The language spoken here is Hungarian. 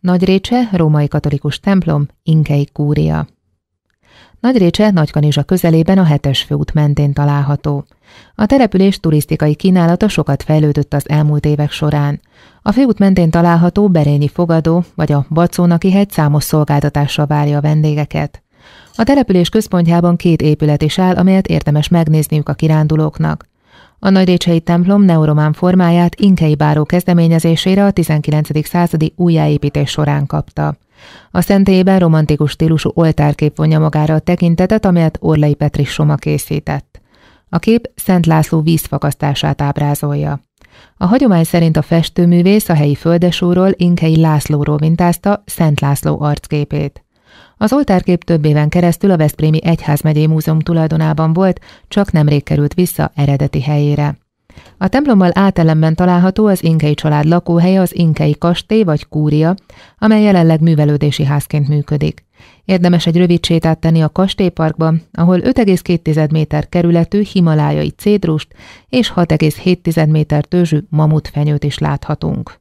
Nagyrécse, római katolikus templom, Inkei Kúria. Nagyrécse Nagykanizsa közelében a hetes főút mentén található. A település turisztikai kínálata sokat fejlődött az elmúlt évek során. A főút mentén található Berényi fogadó vagy a Bacónaki hegy számos szolgáltatással várja a vendégeket. A település központjában két épület is áll, amelyet érdemes megnézniük a kirándulóknak. A nagyrécsei templom neuromán formáját Inkei báró kezdeményezésére a 19. századi újjáépítés során kapta. A szentélyben romantikus stílusú oltárkép vonja magára a tekintetet, amelyet Orlai Petri Soma készített. A kép Szent László vízfakasztását ábrázolja. A hagyomány szerint a festőművész a helyi földesúról Inkei Lászlóról mintázta Szent László arcképét. Az oltárkép több éven keresztül a Veszprémi Egyházmegyé Múzeum tulajdonában volt, csak nemrég került vissza eredeti helyére. A templommal átelemben található az Inkei család lakóhelye az Inkei kastély vagy kúria, amely jelenleg művelődési házként működik. Érdemes egy rövid sétát tenni a kastélyparkba, ahol 5,2 méter kerületű himalájai cédrust és 6,7 méter tőzsű mamutfenyőt is láthatunk.